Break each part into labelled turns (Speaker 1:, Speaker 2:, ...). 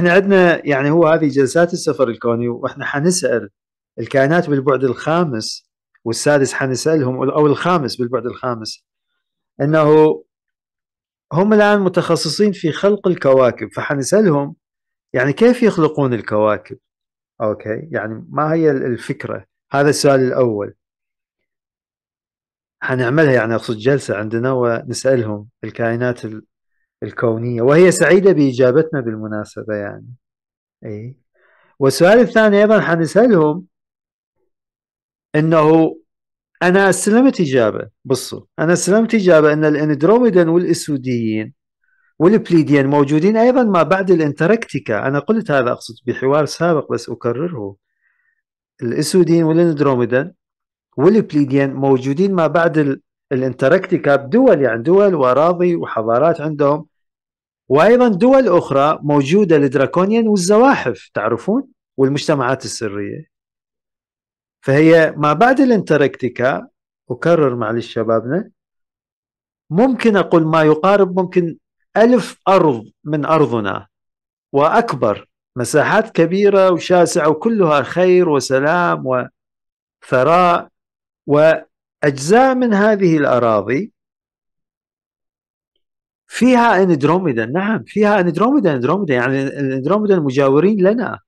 Speaker 1: احنا عندنا يعني هو هذه جلسات السفر الكوني واحنا حنسال الكائنات بالبعد الخامس والسادس حنسالهم او الخامس بالبعد الخامس انه هم الان متخصصين في خلق الكواكب فحنسالهم يعني كيف يخلقون الكواكب؟ اوكي يعني ما هي الفكره؟ هذا السؤال الاول حنعملها يعني اقصد جلسه عندنا ونسالهم الكائنات الكونية وهي سعيدة بإجابتنا بالمناسبة يعني أي والسؤال الثاني أيضا حنسألهم أنه أنا استلمت إجابة بصوا أنا استلمت إجابة أن الإندروميدان والإسوديين والبليديان موجودين أيضا ما بعد الانتركتيكا أنا قلت هذا أقصد بحوار سابق بس أكرره الإسوديين والإندروميدان والبليديان موجودين ما بعد الانتركتيكا بدول يعني دول واراضي وحضارات عندهم وايضا دول اخرى موجوده لدراكونيان والزواحف تعرفون والمجتمعات السريه فهي ما بعد الانتركتيكا اكرر معلش شبابنا ممكن اقول ما يقارب ممكن ألف أرض من أرضنا وأكبر مساحات كبيرة وشاسعة وكلها خير وسلام وثراء وأجزاء من هذه الأراضي فيها اندروميدا نعم فيها اندروميدا اندروميدا يعني الاندروميدا المجاورين لنا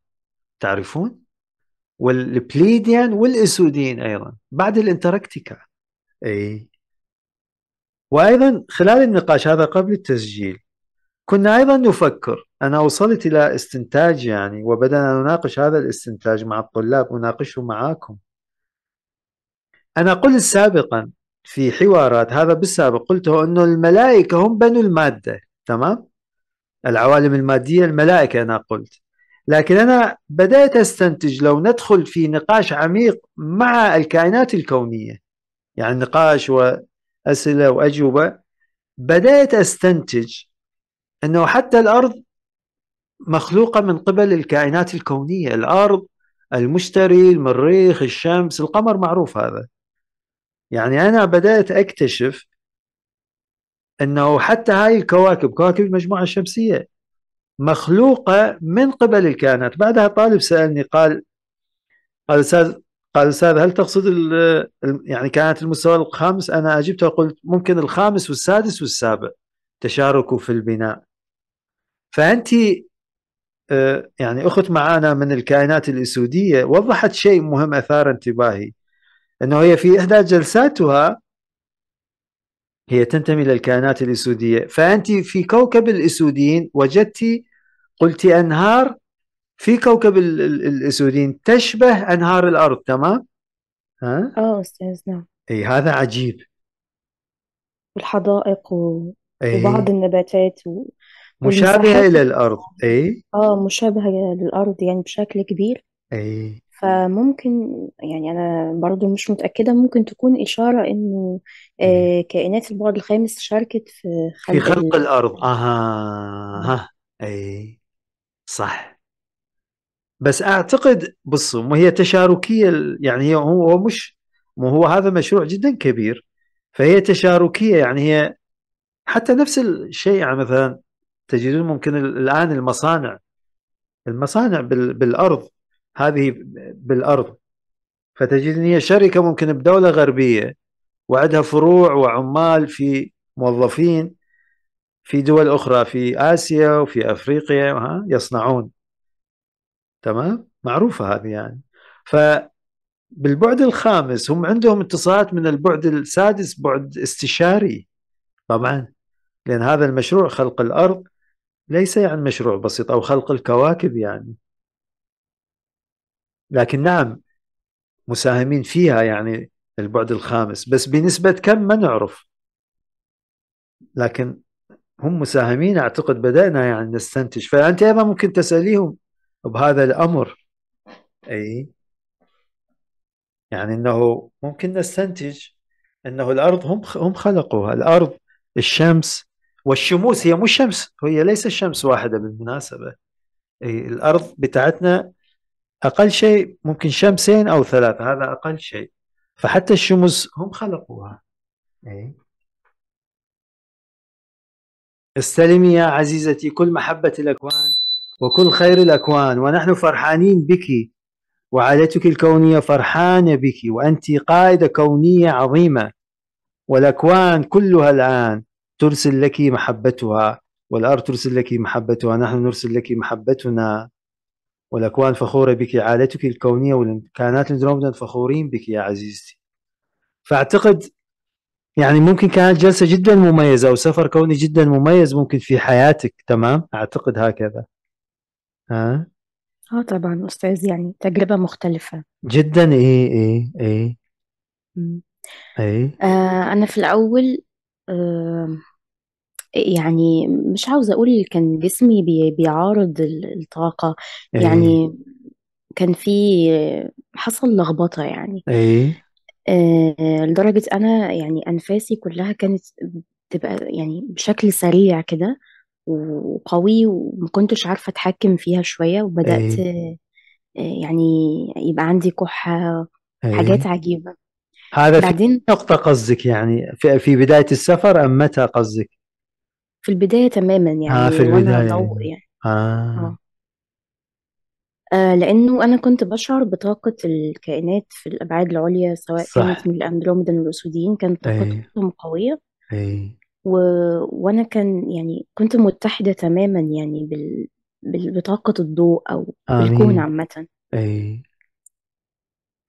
Speaker 1: تعرفون والبليديان والاسودين ايضا بعد الانتركتيكا اي وايضا خلال النقاش هذا قبل التسجيل كنا ايضا نفكر انا وصلت الى استنتاج يعني وبدانا نناقش هذا الاستنتاج مع الطلاب اناقشه معاكم انا قلت سابقا في حوارات هذا بالسابق قلته انه الملائكه هم بنو الماده تمام العوالم الماديه الملائكه انا قلت لكن انا بدات استنتج لو ندخل في نقاش عميق مع الكائنات الكونيه يعني نقاش واسئله واجوبه بدات استنتج انه حتى الارض مخلوقه من قبل الكائنات الكونيه الارض المشتري المريخ الشمس القمر معروف هذا يعني أنا بدأت أكتشف أنه حتى هاي الكواكب كواكب المجموعة الشمسية مخلوقة من قبل الكائنات بعدها طالب سألني قال قال أستاذ قال أستاذ هل تقصد يعني كانت المستوى الخامس أنا أجبته وقلت ممكن الخامس والسادس والسابع تشاركوا في البناء فأنت آه، يعني أخت معانا من الكائنات الأسودية وضحت شيء مهم أثار انتباهي انه هي في احدى جلساتها هي تنتمي للكائنات الاسوديه فانت في كوكب الاسوديين وجدت قلت انهار في كوكب الاسوديين تشبه انهار الارض تمام؟ ها؟
Speaker 2: اه استاذ نعم
Speaker 1: اي هذا عجيب
Speaker 2: الحدائق و... أيه؟ وبعض النباتات و... مشابهة إلى
Speaker 1: الأرض أي
Speaker 2: اه مشابهة للأرض يعني بشكل كبير أي فممكن يعني أنا برضو مش متأكدة ممكن تكون إشارة إنه آه، كائنات البعد الخامس شاركت في في خلق
Speaker 1: خلق الأرض أها ها أي صح بس أعتقد بصوا ما هي تشاركية يعني هي- هو مش ما هو هذا مشروع جدا كبير فهي تشاركية يعني هي حتى نفس الشيء يعني مثلا تجدون ممكن الآن المصانع المصانع بال- بالأرض هذه بالارض فتجد ان هي شركه ممكن بدوله غربيه وعندها فروع وعمال في موظفين في دول اخرى في اسيا وفي افريقيا ها يصنعون تمام معروفه هذه يعني ف بالبعد الخامس هم عندهم اتصالات من البعد السادس بعد استشاري طبعا لان هذا المشروع خلق الارض ليس يعني مشروع بسيط او خلق الكواكب يعني لكن نعم مساهمين فيها يعني البعد الخامس بس بنسبة كم ما نعرف لكن هم مساهمين أعتقد بدأنا يعني نستنتج فأنت أيضا ممكن تسأليهم بهذا الأمر أي يعني أنه ممكن نستنتج أنه الأرض هم هم خلقوها الأرض الشمس والشموس هي مو شمس هي ليس الشمس واحدة بالمناسبة أي الأرض بتاعتنا اقل شيء ممكن شمسين او ثلاثه هذا اقل شيء فحتى الشمس هم خلقوها أي. استلمي يا عزيزتي كل محبه الاكوان وكل خير الاكوان ونحن فرحانين بك وعائلتك الكونيه فرحانه بك وانت قائده كونيه عظيمه والاكوان كلها الان ترسل لك محبتها والارض ترسل لك محبتها نحن نرسل لك محبتنا والأكوان فخورة بك عائلتك الكونية والإمكانات الدرومدن فخورين بك يا عزيزتي فأعتقد يعني ممكن كانت جلسة جدا مميزة أو سفر كوني جدا مميز ممكن في حياتك تمام أعتقد هكذا ها
Speaker 2: اه طبعا أستاذ يعني تجربة مختلفة
Speaker 1: جدا إيه إيه إيه إيه
Speaker 2: آه أنا في الأول آه يعني مش عاوزة أقول كان جسمي بي بيعارض الطاقة، يعني إيه. يعني كان في حصل لخبطة يعني. إيه. آه، لدرجة أنا يعني أنفاسي كلها كانت بتبقى يعني بشكل سريع كده وقوي وما كنتش عارفة أتحكم فيها شوية وبدأت إيه. آه، يعني يبقى عندي كحة إيه. حاجات عجيبة
Speaker 1: هذا في بعدين نقطة قصدك يعني في بداية السفر أم متى قصدك؟
Speaker 2: في البداية تماما آه، يعني آه في وأنا البداية أدور يعني. يعني آه آه آه، لأنه أنا كنت بشعر بطاقة الكائنات في الأبعاد العليا سواء كانت من الأندروميدان والأسودين كانت أي طاقتهم قوية أي و... وأنا كان يعني كنت متحدة تماما يعني بال... بال... بطاقة الضوء أو بالكون عامة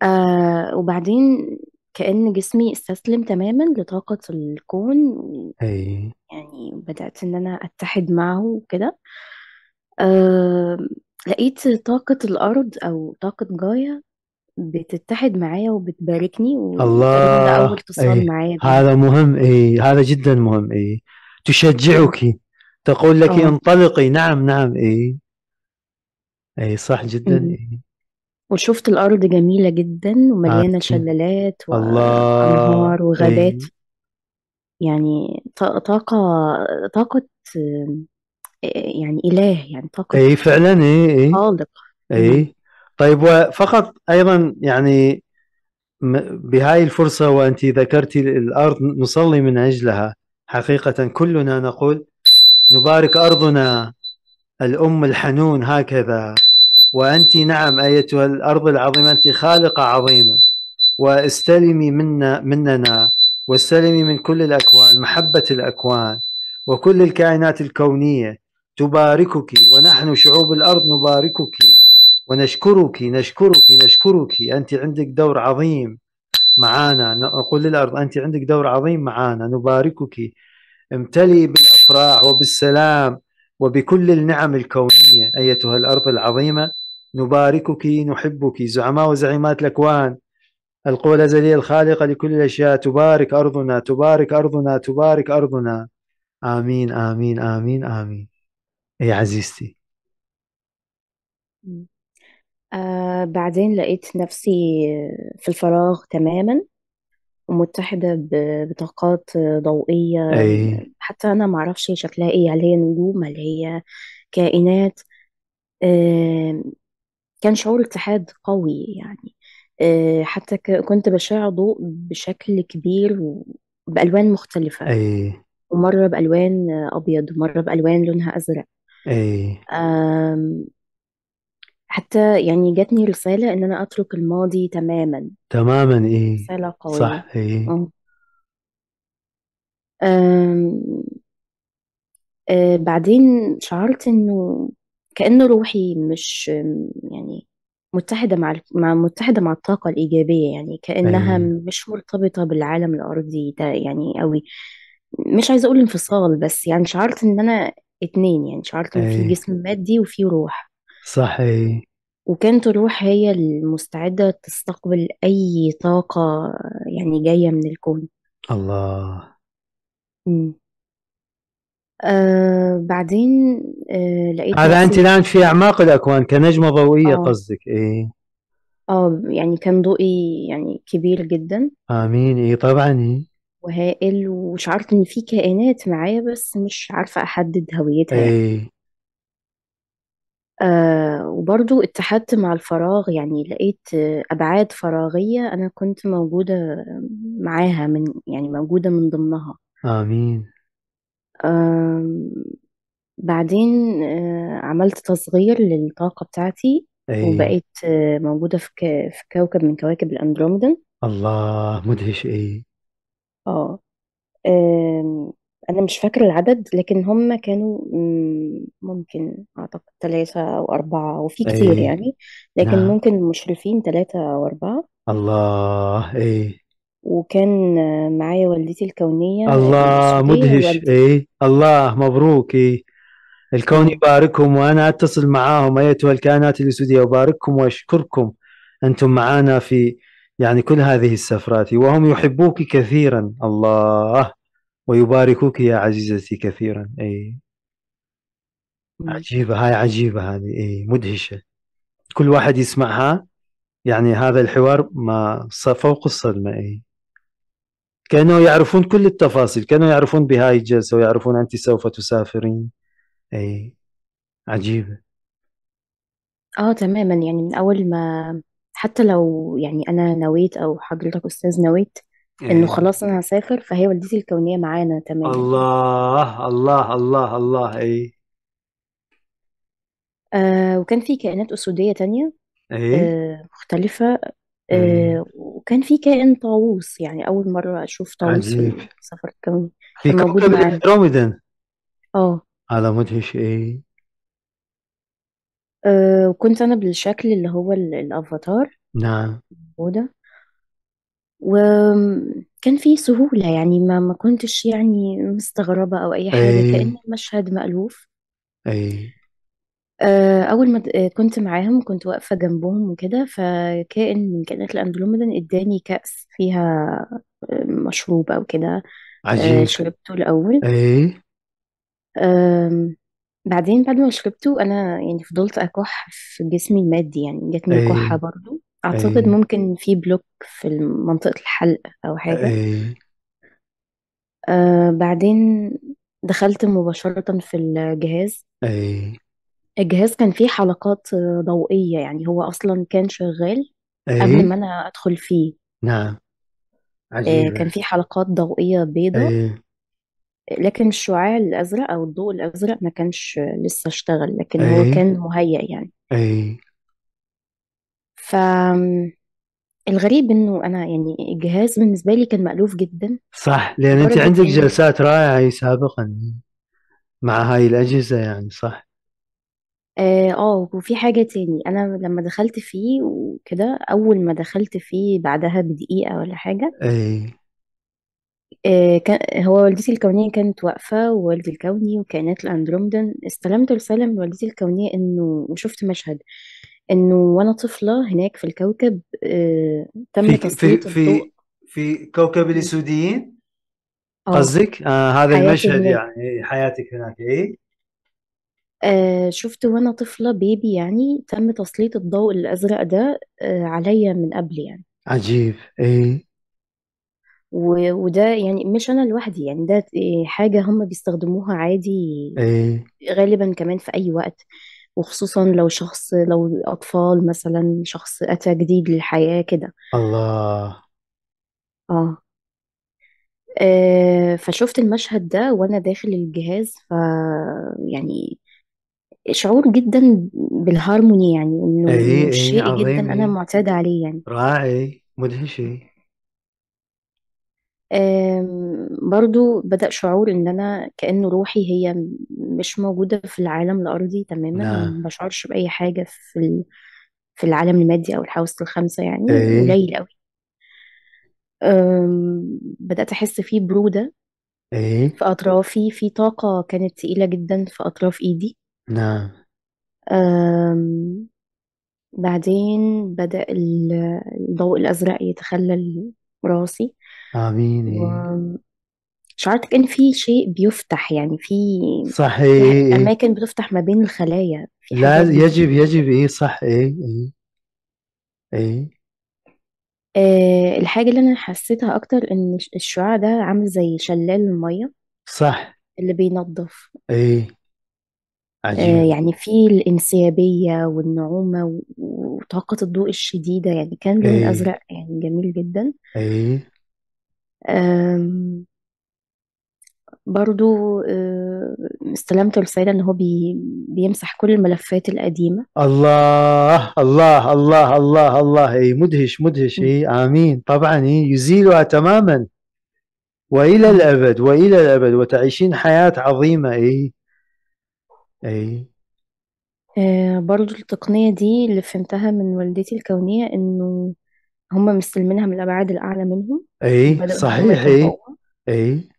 Speaker 2: آه وبعدين كأن جسمي استسلم تماما لطاقة الكون اي يعني بدأت إن أنا أتحد معه وكده أه لقيت طاقة الأرض أو طاقة جايا بتتحد معايا وبتباركني وتقريبا ده الله أول اتصال معايا بيها
Speaker 1: هذا مهم اي هذا جدا مهم اي تشجعك تقول لك اه انطلقي نعم نعم اي اي صح جدا اي
Speaker 2: وشُفت الأرض جميلة جدًا ومليانة عارفه. شلالات الله! وأنهار وغابات. أيوه. يعني طاقة طاقة آه، يعني إله، يعني طاقة أي فعلًا،
Speaker 1: أي، أي. خالق. أي. طيب وفقط أيضًا يعني بهاي الفرصة وأنتِ ذكرتي الأرض نصلّي من أجلها، حقيقةً كلنا نقول: نبارك أرضنا الأم الحنون هكذا. وأنت نعم أيتها الأرض العظيمة أنت خالقة عظيمة واستلمي منا مننا واستلمي من كل الأكوان محبة الأكوان وكل الكائنات الكونية تباركك ونحن شعوب الأرض نباركك ونشكرك نشكرك نشكرك أنت عندك دور عظيم معانا نقول للأرض أنت عندك دور عظيم معانا نباركك امتلي بالأفراح وبالسلام وبكل النعم الكونية أيتها الأرض العظيمة نباركك نحبك زعماء وزعيمات الأكوان القوى الأزلية الخالقة لكل الأشياء تبارك أرضنا تبارك أرضنا تبارك أرضنا آمين آمين آمين آمين يا عزيزتي
Speaker 2: آه بعدين لقيت نفسي في الفراغ تماما ومتحدة بطاقات ضوئية أي. حتى أنا معرفش شكلها إيه هل هي نجوم هل هي كائنات آه كان شعور اتحاد قوي يعني آه، حتى كنت بشع ضوء بشكل كبير بألوان مختلفة اي ومرة بألوان أبيض ومرة بألوان لونها أزرق اي حتى يعني جاتني رسالة إن أنا أترك الماضي تماما
Speaker 1: تماما ايه رسالة قوية صح ايه
Speaker 2: آه. أم، آه، بعدين شعرت إنه كأنه روحي مش يعني متحدة مع مع متحدة مع الطاقة الإيجابية يعني كأنها ايوه مش مرتبطة بالعالم الأرضي ده يعني قوي مش عايزة أقول انفصال بس يعني شعرت إن أنا اتنين يعني شعرت إن في اي أيوه. جسم مادي وفي روح
Speaker 1: صحيح
Speaker 2: وكانت الروح هي المستعدة تستقبل أي طاقة يعني جاية من الكون
Speaker 1: الله
Speaker 2: مم. آه، بعدين آه، لقيت هذا انت الان في
Speaker 1: اعماق الاكوان كنجمه ضوئيه آه. قصدك اي
Speaker 2: اه يعني كان ضوئي يعني كبير جدا
Speaker 1: امين اي طبعا ايه
Speaker 2: وهائل وشعرت ان في كائنات معايا بس مش عارفة احدد هويتها يعني اي آه وبرضو اتحدت مع الفراغ يعني لقيت ابعاد فراغية انا كنت موجودة معاها من يعني موجودة من ضمنها
Speaker 1: امين
Speaker 2: بعدين آه، عملت تصغير للطاقة بتاعتي ايه وبقيت آه، موجودة في كوكب من كواكب الأندروميدا
Speaker 1: الله مدهش ايه
Speaker 2: اه أنا مش فاكرة العدد لكن هم كانوا ممكن أعتقد ثلاثة أو أربعة وفي كتير ايه يعني لكن نعم ممكن المشرفين ثلاثة أو أربعة
Speaker 1: الله ايه
Speaker 2: وكان معايا والدتي الكونية الله مدهش والد-
Speaker 1: ايه الله مبروك ايه الكون يبارككم وانا اتصل معاهم ايتها الكائنات الاسوديه وبارككم واشكركم انتم معنا في يعني كل هذه السفرات وهم يحبوك كثيرا الله ويباركوك يا عزيزتي كثيرا اي عجيبه هاي عجيبه هذه اي مدهشه كل واحد يسمعها يعني هذا الحوار ما فوق الصدمه اي كانوا يعرفون كل التفاصيل كانوا يعرفون بهاي الجلسة ويعرفون أنت سوف تسافرين أي عجيبة
Speaker 2: اه تماما يعني من أول ما حتى لو يعني أنا نويت أو حضرتك أستاذ نويت إنه خلاص أنا هسافر فهي والدتي الكونية معانا تماما
Speaker 1: الله الله الله الله أي
Speaker 2: آه وكان في كائنات أسودية تانية
Speaker 1: أي آه
Speaker 2: مختلفة آه، وكان في كائن طاووس يعني أول مرة أشوف طاووس عجيب في السفر الكوني في كان موجود كوكب معانا
Speaker 1: اندروميدا اه على مدهش ايه
Speaker 2: آه، وكنت أنا بالشكل اللي هو الأفاتار نعم موجودة وكان في سهولة يعني ما ما كنتش يعني مستغربة أو أي حاجة ايه كأن المشهد مألوف ايه آه، أول ما آه، كنت معاهم، كنت واقفة جنبهم وكده، فكائن من كائنات الأندلوميدان ادّاني كأس فيها آه، مشروب أو كده، عجيب. شربته الأول. إيه؟ بعدين بعد ما شربته أنا يعني فضلت أكُح في جسمي المادي يعني، جاتني ايه كحه برضه، إيه؟ أعتقد ممكن في بلوك في منطقة الحلق أو حاجة. إيه؟ بعدين دخلت مباشرةً في الجهاز. ايه الجهاز كان فيه حلقات ضوئية يعني هو أصلا كان شغال قبل ايه؟ ما أنا أدخل فيه
Speaker 1: نعم آه، عجيبة كان فيه
Speaker 2: حلقات ضوئية بيضة ايه لكن الشعاع الأزرق أو الضوء الأزرق ما كانش لسه اشتغل لكن هو ايه كان مهيأ يعني ايه الغريب إنه أنا يعني الجهاز بالنسبة لي كان مألوف جدا صح لأن أنت لدرجة عندك إنه يعني جلسات
Speaker 1: رائعة سابقا مع هاي الأجهزة يعني صح
Speaker 2: آه،, اه وفي حاجة تاني انا لما دخلت فيه وكده اول ما دخلت فيه بعدها بدقيقة ولا حاجة اي آه، كان هو والدتي الكونية كانت واقفة ووالدي الكوني وكائنات الأندروميدان استلمت رسالة من والدتي الكونية إنه وشفت مشهد إنه وأنا طفلة هناك في الكوكب آه، تم في في تسليط الضوء
Speaker 1: في كوكب اليسوديين
Speaker 2: اه قصدك آه هذا حياة المشهد
Speaker 1: يعني حياتك هناك ايه
Speaker 2: آه، شفت وانا طفلة بيبي يعني تم تسليط الضوء الازرق ده آه عليا من قبل يعني
Speaker 1: عجيب ايه
Speaker 2: و- وده يعني مش انا لوحدي يعني ده إيه، حاجة هم بيستخدموها عادي ايه غالبا كمان في اي وقت وخصوصا لو شخص لو اطفال مثلا شخص اتى جديد للحياة كده
Speaker 1: الله
Speaker 2: اه آه، فشفت المشهد ده وانا داخل الجهاز ف يعني شعور جدا بالهارموني يعني انه إنه ايه ايه شيء جدا انا إيه. معتادة عليه يعني
Speaker 1: راعي إيه. مدهشة
Speaker 2: إيه. برضو بدأ شعور إن أنا كأنه روحي هي مش موجودة في العالم الأرضي تماما نعم ما بشعرش بأي حاجة في في العالم المادي أو الحواس الخمسة يعني ايه قليل قوي بدأت أحس فيه برودة ايه في أطرافي في طاقة كانت تقيلة جدا في أطراف إيدي نعم. أم بعدين بدأ الضوء الأزرق يتخلل راسي
Speaker 1: آمين إيه.
Speaker 2: وآمم، شعرت كأن في شيء بيفتح يعني في صحيح يعني أماكن بتفتح ما بين الخلايا
Speaker 1: في لا حاجات يجب بتفتح يجب إيه صح إيه إيه إيه
Speaker 2: أه الحاجة اللي أنا حسيتها أكتر إن الشعاع ده عامل زي شلال المَيّة صح. اللي بينظف
Speaker 1: إيه. عجيب آه، يعني
Speaker 2: في الانسيابية والنعومة وطاقة الضوء الشديدة يعني كان لون إيه. أزرق يعني جميل جدا اي برضو آه، استلمت رسالة إن هو بيمسح كل الملفات القديمة
Speaker 1: الله الله الله الله الله اي مدهش مدهش اي امين طبعا اي يزيلها تماما والى الابد والى الابد وتعيشين حياة عظيمة اي اي
Speaker 2: آه، برضو التقنية دي اللي فهمتها من والدتي الكونية إنه هم مستلمينها من الأبعاد الأعلى منهم
Speaker 1: اي وبدأوا إن صحيح اي يطبقوها اي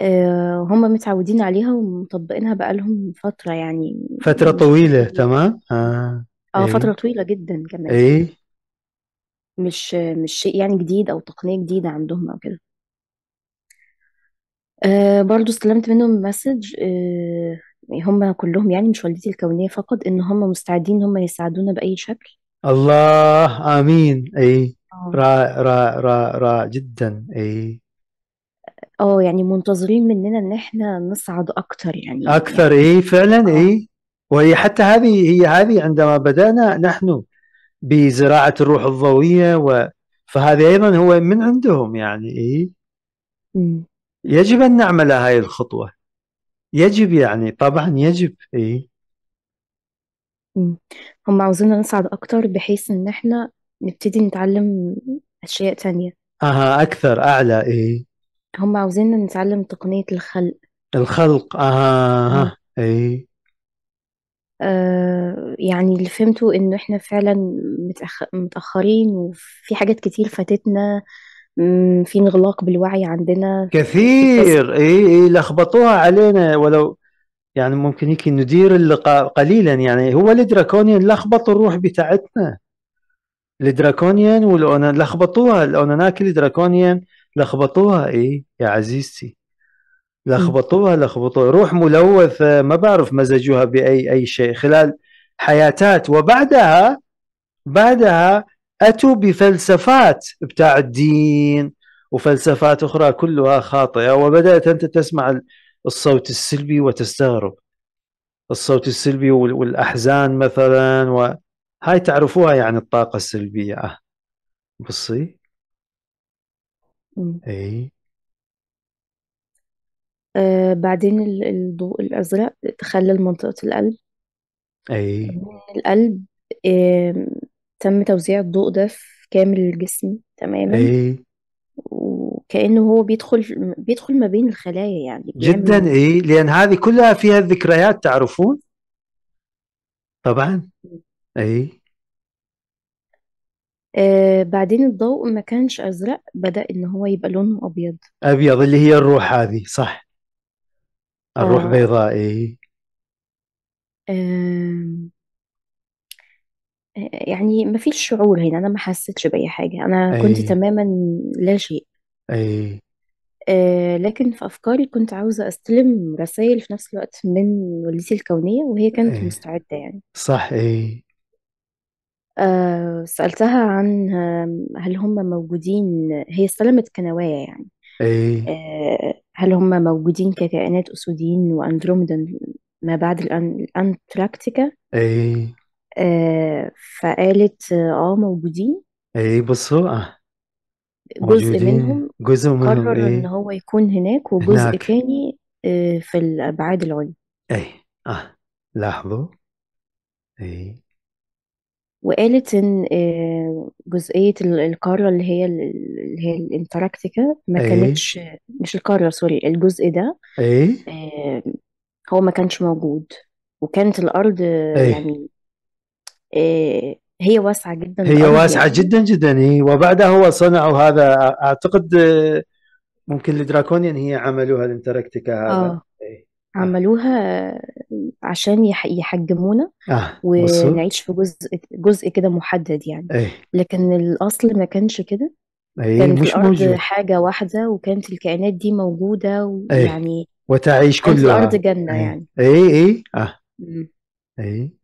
Speaker 2: آه، هم متعودين عليها ومطبقينها بقالهم فترة يعني فترة مش طويلة
Speaker 1: تمام اه
Speaker 2: اه اي فترة طويلة جدا كمان اي مش مش شيء يعني جديد أو تقنية جديدة عندهم أو كده آه، برضو استلمت منهم مسج آه، يعني هم كلهم يعني مش والدتي الكونية فقط إن هم مستعدين إن هم يساعدونا بأي شكل
Speaker 1: الله آمين أي رائع آه. رائع رائع رائع جدا أي
Speaker 2: اه يعني منتظرين مننا ان احنا نصعد اكتر يعني اكثر
Speaker 1: يعني أي فعلا آه. أي وهي حتى هذه هي هذه عندما بدانا نحن بزراعه الروح الضوئيه و فهذا ايضا هو من عندهم يعني ايه يجب ان نعمل هاي الخطوه يجب يعني طبعا يجب اي
Speaker 2: هم عاوزيننا نصعد أكتر بحيث إن إحنا نبتدي نتعلم أشياء تانية
Speaker 1: أها أكثر أعلى اي
Speaker 2: هم عاوزيننا نتعلم تقنية الخلق
Speaker 1: الخلق أها اها اي
Speaker 2: آه، يعني اللي فهمته إنه إحنا فعلا متأخرين وفي حاجات كتير فاتتنا في انغلاق بالوعي عندنا
Speaker 1: كثير اي اي إيه، لخبطوها علينا ولو يعني ممكن هيك ندير اللقاء قليلا يعني هو الدراكونيان لخبط الروح بتاعتنا الدراكونيان والاونان لخبطوها الاوناناك الدراكونيان لخبطوها اي يا عزيزتي لخبطوها لخبطوها روح ملوثه ما بعرف مزجوها باي اي شيء خلال حياتات وبعدها بعدها اتوا بفلسفات بتاع الدين وفلسفات اخرى كلها خاطئه وبدات انت تسمع الصوت السلبي وتستغرب الصوت السلبي والاحزان مثلا وهاي تعرفوها يعني الطاقه السلبيه أه. بصي اي
Speaker 2: آه بعدين الضوء الازرق تخلل منطقه القلب
Speaker 1: اي من
Speaker 2: القلب آه تم توزيع الضوء ده في كامل الجسم تماما ايه وكأنه هو بيدخل بيدخل ما بين الخلايا يعني جدا بيعمل ايه
Speaker 1: لان هذه كلها فيها الذكريات تعرفون طبعا ايه
Speaker 2: آه بعدين الضوء ما كانش أزرق بدأ إن هو يبقى لونه أبيض
Speaker 1: ابيض اللي هي الروح هذه صح الروح اه بيضاء ايه
Speaker 2: آه. يعني ما فيش شعور هنا أنا ما حسيتش بأي حاجة أنا كنت اي تماما لا شيء اي آه، لكن في أفكاري كنت عاوزة أستلم رسائل في نفس الوقت من والدتي الكونية وهي كانت اي مستعدة يعني
Speaker 1: صح اي
Speaker 2: آه، سألتها عن هل هم موجودين هي استلمت كنوايا يعني اي آه، هل هم موجودين ككائنات أسودين وأندروميدا ما بعد الأن... الأنتاركتيكا اي فقالت اه موجودين
Speaker 1: ايه بصوا آه، جزء موجودين منهم جزء منهم قرر إيه؟ ان
Speaker 2: هو يكون هناك وجزء هناك تاني آه، في الابعاد العليا
Speaker 1: ايه اه لاحظوا ايه
Speaker 2: وقالت ان آه، جزئية القارة اللي هي اللي هي الانتاركتيكا ما ايه كانتش مش القارة سوري الجزء ده ايه آه، هو ما كانش موجود وكانت الأرض ايه يعني إيه، هي واسعة جدا هي واسعة يعني. جدا
Speaker 1: جدا هي إيه. وبعدها هو صنعوا هذا أعتقد ممكن الدراكونيان هي عملوها الانتركتيكا هذا آه.
Speaker 2: إيه. عملوها عشان يحجمونا آه. ونعيش في جزء جزء كده محدد يعني أي. لكن الأصل ما كانش كده
Speaker 1: أي. كانت مش الأرض موجود.
Speaker 2: حاجة واحدة وكانت الكائنات دي موجودة ويعني
Speaker 1: وتعيش كلها الأرض جنة إيه. يعني أي أي آه. أي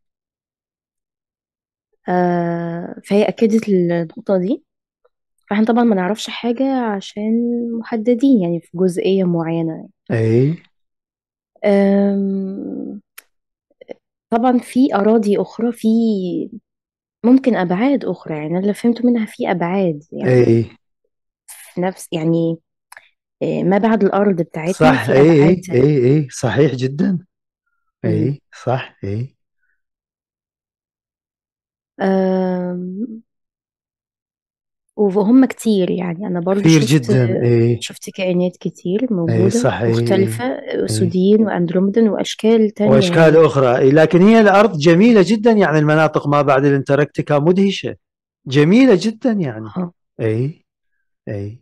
Speaker 2: آه، فهي أكدت النقطة دي فاحنا طبعا ما نعرفش حاجة عشان محددين يعني في جزئية معينة يعني. اي طبعا في أراضي أخرى في ممكن أبعاد أخرى يعني أنا اللي فهمته منها في أبعاد يعني اي في نفس يعني آه، ما بعد الأرض بتاعتنا صح في اي أبعاد اي
Speaker 1: اي اي صحيح جدا اي صح اي
Speaker 2: وهم كتير يعني أنا برضه كتير شُفت جدًا، إيه. شُفت كائنات كتير إيه موجودة صح إيه، مختلفة، إيه. أسوديين وأشكال تانية يعني. وأشكال
Speaker 1: يعني. أخرى إيه، لكن هي الأرض جميلة جدًا يعني المناطق ما بعد الأنتاركتيكا مدهشة، جميلة
Speaker 2: جدًا يعني، آه.
Speaker 1: إيه، أي، أي.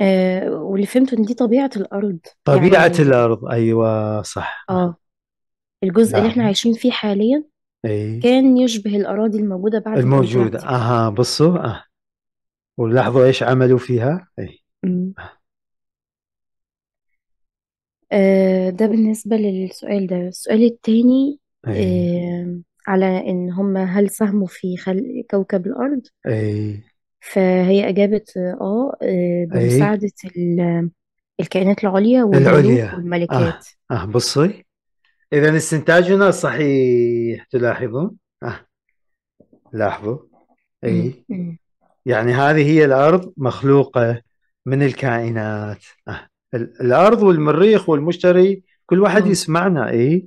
Speaker 2: أه واللي فهمته إن دي طبيعة الأرض، طبيعة يعني
Speaker 1: الأرض، أيوه صح.
Speaker 2: آه، الجزء اللي نعم. إحنا عايشين فيه حاليًا أي. كان يشبه الأراضي الموجودة بعد الموجودة الموجودة
Speaker 1: أها بصوا أه ولاحظوا إيش عملوا فيها أي
Speaker 2: آه، ده بالنسبة للسؤال ده السؤال التاني أي آه، على إن هم هل ساهموا في خلق كوكب الأرض أي فهي أجابت آه, آه، أي بمساعدة الكائنات العليا والملوك العليا والملكات
Speaker 1: أه أه بصي اذا استنتاجنا صحيح تلاحظون آه. لاحظوا اي يعني هذه هي الارض مخلوقه من الكائنات آه. الارض والمريخ والمشتري كل واحد يسمعنا اي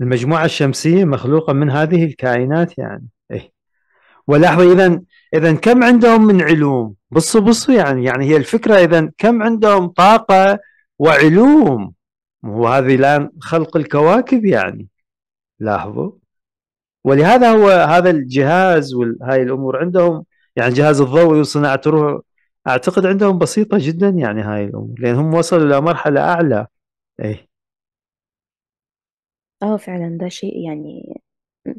Speaker 1: المجموعه الشمسيه مخلوقه من هذه الكائنات يعني اي ولاحظوا اذا اذا كم عندهم من علوم بصوا بصوا يعني يعني هي الفكره اذا كم عندهم طاقه وعلوم هو هذه الان خلق الكواكب يعني لاحظوا ولهذا هو هذا الجهاز وهاي الامور عندهم يعني جهاز الضوء وصناعه الروح اعتقد عندهم بسيطه جدا يعني هاي الامور لان هم وصلوا الى مرحله اعلى اي
Speaker 2: اه فعلا ده شيء يعني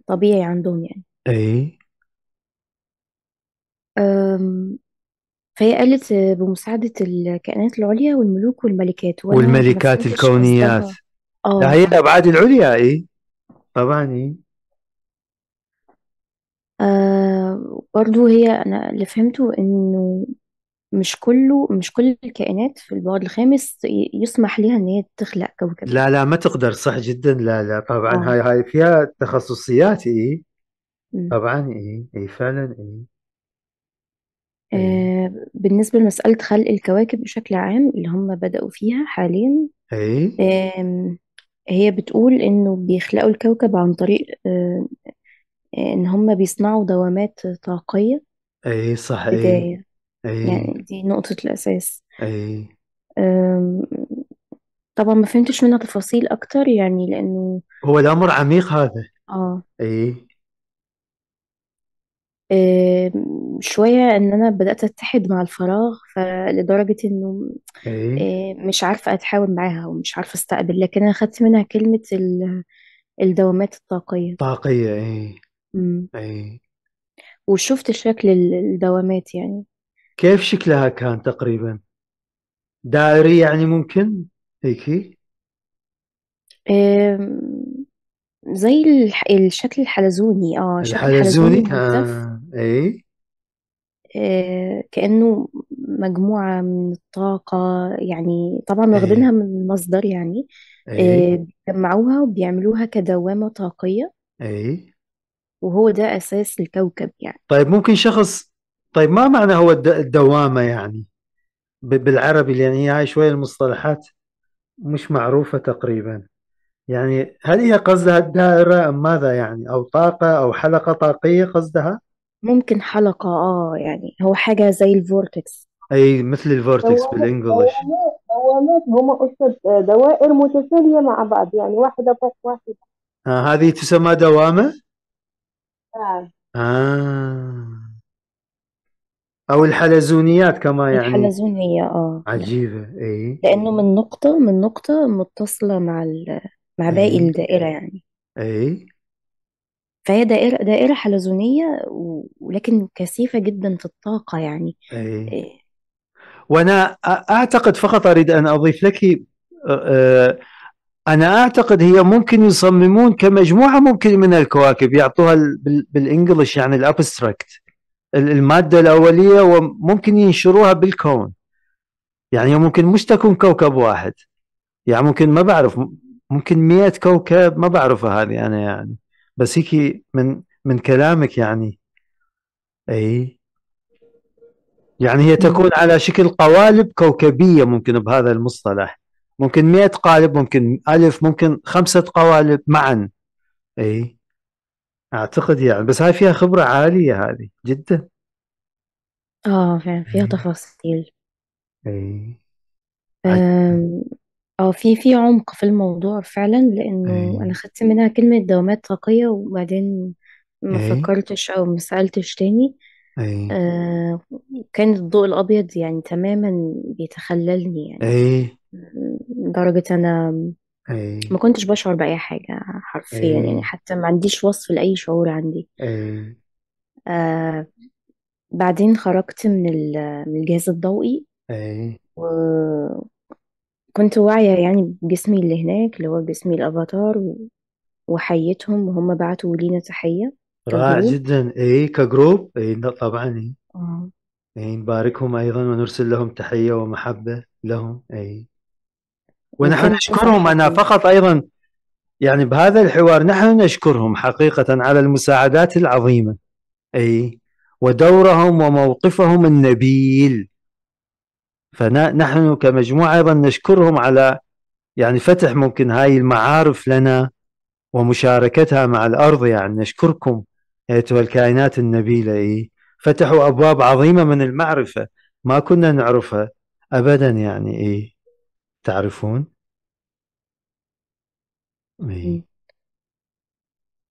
Speaker 2: طبيعي عندهم يعني اي فهي قالت آه، بمساعدة الكائنات العليا والملوك والملكات وأنا والملكات الكونيات اه هي
Speaker 1: الأبعاد العليا إيه طبعا إيه
Speaker 2: آه، برضو هي أنا اللي فهمته إنه مش كله مش كل الكائنات في البعد الخامس يسمح لها إن هي تخلق كوكب
Speaker 1: لا لا ما تقدر صح جدا لا لا طبعا اه هاي هاي فيها تخصصيات إيه طبعا إيه إيه فعلا إيه
Speaker 2: إيه بالنسبة لمسألة خلق الكواكب بشكل عام اللي هم بدأوا فيها حاليا اي هي بتقول إنه بيخلقوا الكوكب عن طريق إن هم بيصنعوا دوامات طاقية
Speaker 1: اي صح اي بداية
Speaker 2: اي يعني دي نقطة الأساس اي طبعا ما فهمتش منها تفاصيل أكتر يعني لأنه
Speaker 1: هو الأمر عميق هذا
Speaker 2: اه اي شوية إن أنا بدأت أتحد مع الفراغ فلدرجة إنه ايه آه، مش عارفة أتحاور معاها ومش عارفة أستقبل لكن أنا خدت منها كلمة الدوامات الطاقية
Speaker 1: طاقية ايه مم. ايه
Speaker 2: وشفت شكل الدوامات يعني
Speaker 1: كيف شكلها كان تقريبا دائري يعني ممكن هيك
Speaker 2: إيه زي الشكل الحلزوني اه شكل حلزوني الحلزوني مجدف آه. ايه آه، كأنه مجموعة من الطاقة يعني طبعا واخدينها إيه. من المصدر يعني اي آه، بيجمعوها وبيعملوها كدوامة طاقية اي وهو ده أساس الكوكب يعني
Speaker 1: طيب ممكن شخص طيب ما معنى هو الدوامة يعني بالعربي لان هي هاي شوية المصطلحات مش معروفة تقريبا يعني هل هي قصدها الدائرة أم ماذا يعني أو طاقة أو حلقة طاقية قصدها
Speaker 2: ممكن حلقة اه يعني هو حاجة زي الفورتكس
Speaker 1: أي مثل الفورتكس بالإنجلش دوامات
Speaker 2: دوامات هما أستاذ آه، دوائر متتالية مع بعض يعني واحدة فوق واحدة
Speaker 1: آه هذه تسمى دوامة؟ آه آه أو الحلزونيات كما يعني الحلزونية اه عجيبة إي
Speaker 2: لأنه من نقطة من نقطة متصلة مع ال مع باقي ايه الدائرة يعني ايه فهي دائرة دائرة حلزونية ولكن كثيفة جدا في الطاقة يعني ايه
Speaker 1: وانا اعتقد فقط اريد ان اضيف لك انا اعتقد هي ممكن يصممون كمجموعه ممكن من الكواكب يعطوها بالانجلش يعني الابستراكت الماده الاوليه وممكن ينشروها بالكون يعني ممكن مش تكون كوكب واحد يعني ممكن ما بعرف ممكن مئة كوكب ما بعرفها هذه أنا يعني بس هيك من من كلامك يعني أي يعني هي تكون على شكل قوالب كوكبية ممكن بهذا المصطلح ممكن مئة قالب ممكن ألف ممكن خمسة قوالب معا أي أعتقد يعني بس هاي فيها خبرة عالية هذه جدا
Speaker 2: اه فيها تفاصيل أي اه في في عمق في الموضوع فعلا لانه انا خدت منها كلمة دوامات طاقية وبعدين ما اي فكرتش او ما سألتش تاني اي آه كان الضوء الابيض يعني تماما بيتخللني
Speaker 1: يعني اي
Speaker 2: لدرجة انا اي ما كنتش بشعر بأي حاجة اي حرفيا يعني حتى ما عنديش وصف لأي شعور عندي اي آه بعدين خرجت من من الجهاز الضوئي اي و... كنت واعية يعني بجسمي اللي هناك اللي هو جسمي الأفاتار و- وحيتهم وهم بعتوا لينا تحية رائع كجروب
Speaker 1: جدا اي كجروب اي طبعا اي آه. إي، نباركهم ايضا ونرسل لهم تحية ومحبة لهم اي ونحن وكان نشكرهم أنا فقط ايضا يعني بهذا الحوار نحن نشكرهم حقيقة على المساعدات العظيمة اي ودورهم وموقفهم النبيل فنحن كمجموعة أيضا نشكرهم على يعني فتح ممكن هاي المعارف لنا ومشاركتها مع الأرض يعني نشكركم أيتها الكائنات النبيلة إيه فتحوا أبواب عظيمة من المعرفة ما كنا نعرفها أبدا يعني إيه تعرفون
Speaker 2: إيه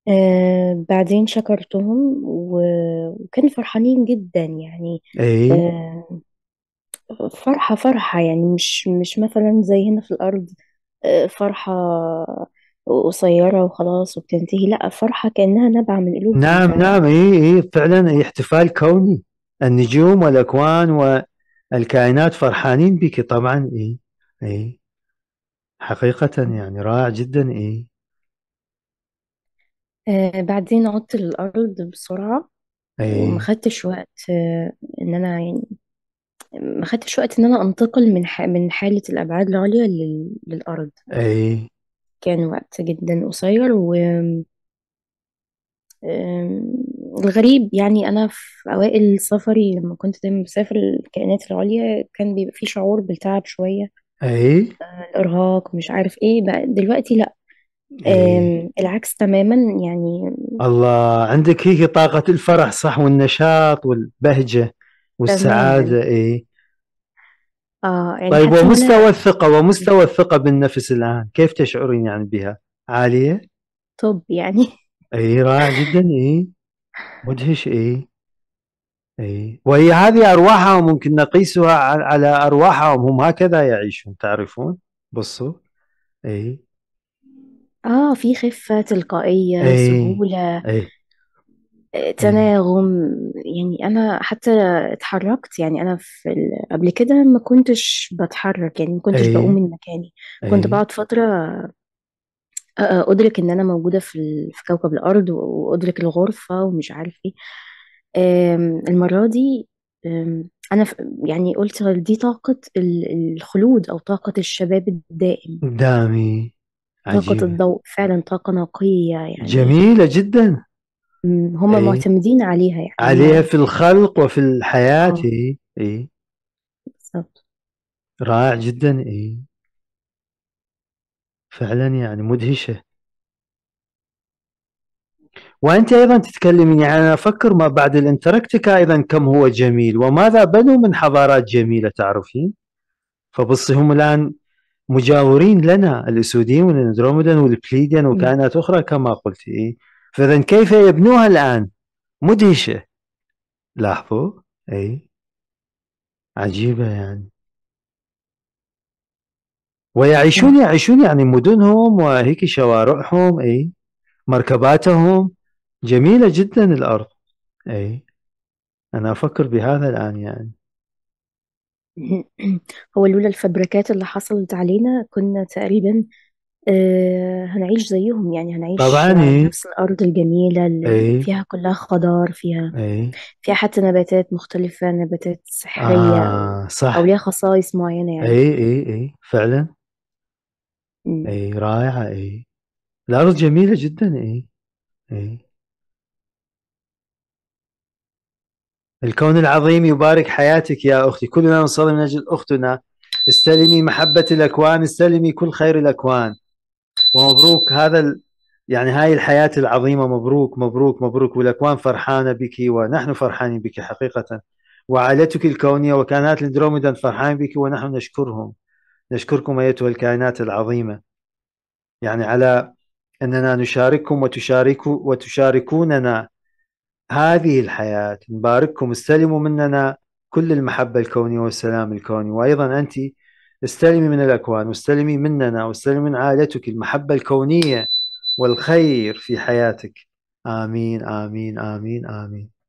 Speaker 2: آه بعدين شكرتهم و... وكانوا فرحانين جدا يعني ايه آه فرحة فرحة يعني مش مش مثلا زي هنا في الأرض آه، فرحة قصيرة وخلاص وبتنتهي لأ فرحة كأنها نابعة من قلوب نعم البشر
Speaker 1: نعم إي إي فعلا إي احتفال كوني النجوم والأكوان والكائنات فرحانين بك طبعا إي إي حقيقة يعني رائع جدا إي
Speaker 2: آه، بعدين عدت للأرض بسرعة إيه وما خدتش وقت آه، إن أنا يعني ما خدتش وقت ان انا انتقل من ح... من حالة الابعاد العليا لل... للارض اي كان وقت جدا قصير و الغريب يعني انا في اوائل سفري لما كنت دايما بسافر الكائنات العليا كان بيبقى في شعور بالتعب شوية اي آه، الارهاق مش عارف ايه بقى دلوقتي لا اي العكس تماما يعني
Speaker 1: الله عندك هيك طاقة الفرح صح والنشاط والبهجة والسعاده اي
Speaker 2: آه يعني طيب ومستوى
Speaker 1: الثقه ومستوى الثقه بالنفس الان كيف تشعرين يعني بها؟ عاليه؟
Speaker 2: طب يعني
Speaker 1: اي رائع جدا اي مدهش اي اي وهي هذه ارواحهم ممكن نقيسها على ارواحهم هم هكذا يعيشون تعرفون بصوا اي
Speaker 2: اه في خفه تلقائيه أي. سهوله أي. تناغم يعني أنا حتى اتحركت يعني أنا في ال... قبل كده ما كنتش بتحرك يعني ما كنتش أيوه. بقوم من مكاني كنت اي أيوه. بقعد فترة أدرك إن أنا موجودة في ال- في كوكب الأرض وأدرك الغرفة ومش عارف إيه آمم، المرة دي آمم، أنا ف- يعني قلت دي طاقة الخلود أو طاقة الشباب الدائم
Speaker 1: دامي طاقة عجيبة الضوء
Speaker 2: فعلا طاقة نقية يعني
Speaker 1: جميلة جدا
Speaker 2: هم إيه؟ معتمدين عليها يعني عليها
Speaker 1: في الخلق وفي الحياة أوه. إيه إيه بالضبط رائع جدا إيه فعلا يعني مدهشة وأنت أيضا تتكلمين يعني أنا أفكر ما بعد الانتركتيكا أيضا كم هو جميل وماذا بنوا من حضارات جميلة تعرفين فبصي هم الآن مجاورين لنا الأسودين والأندروميدان والبليديان وكائنات أخرى كما قلت إيه فاذا كيف يبنوها الان مدهشه لاحظوا اي عجيبه يعني ويعيشون يعيشون يعني مدنهم وهيك شوارعهم اي مركباتهم جميله جدا الارض اي انا افكر بهذا الان يعني
Speaker 2: هو لولا الفبركات اللي حصلت علينا كنا تقريبا آه، هنعيش زيهم يعني هنعيش طبعا على إيه. نفس الأرض الجميلة اللي ايه فيها كلها خضار فيها ايه فيها حتى نباتات مختلفة نباتات سحرية اه أو ليها خصائص معينة يعني ايه
Speaker 1: ايه ايه فعلا اي ايه رائعة ايه الأرض جميلة جدا ايه ايه الكون العظيم يبارك حياتك يا أختي كلنا نصلي من أجل أختنا استلمي محبة الأكوان استلمي كل خير الأكوان ومبروك هذا ال... يعني هاي الحياة العظيمة مبروك مبروك مبروك والأكوان فرحانة بك ونحن فرحانين بك حقيقة وعائلتك الكونية وكائنات الاندروميدا فرحانين بك ونحن نشكرهم نشكركم أيتها الكائنات العظيمة يعني على أننا نشارككم وتشارك وتشاركوننا هذه الحياة نبارككم استلموا مننا كل المحبة الكونية والسلام الكوني وأيضا أنت استلمي من الأكوان واستلمي مننا واستلمي من عائلتك المحبة الكونية والخير في حياتك آمين آمين آمين آمين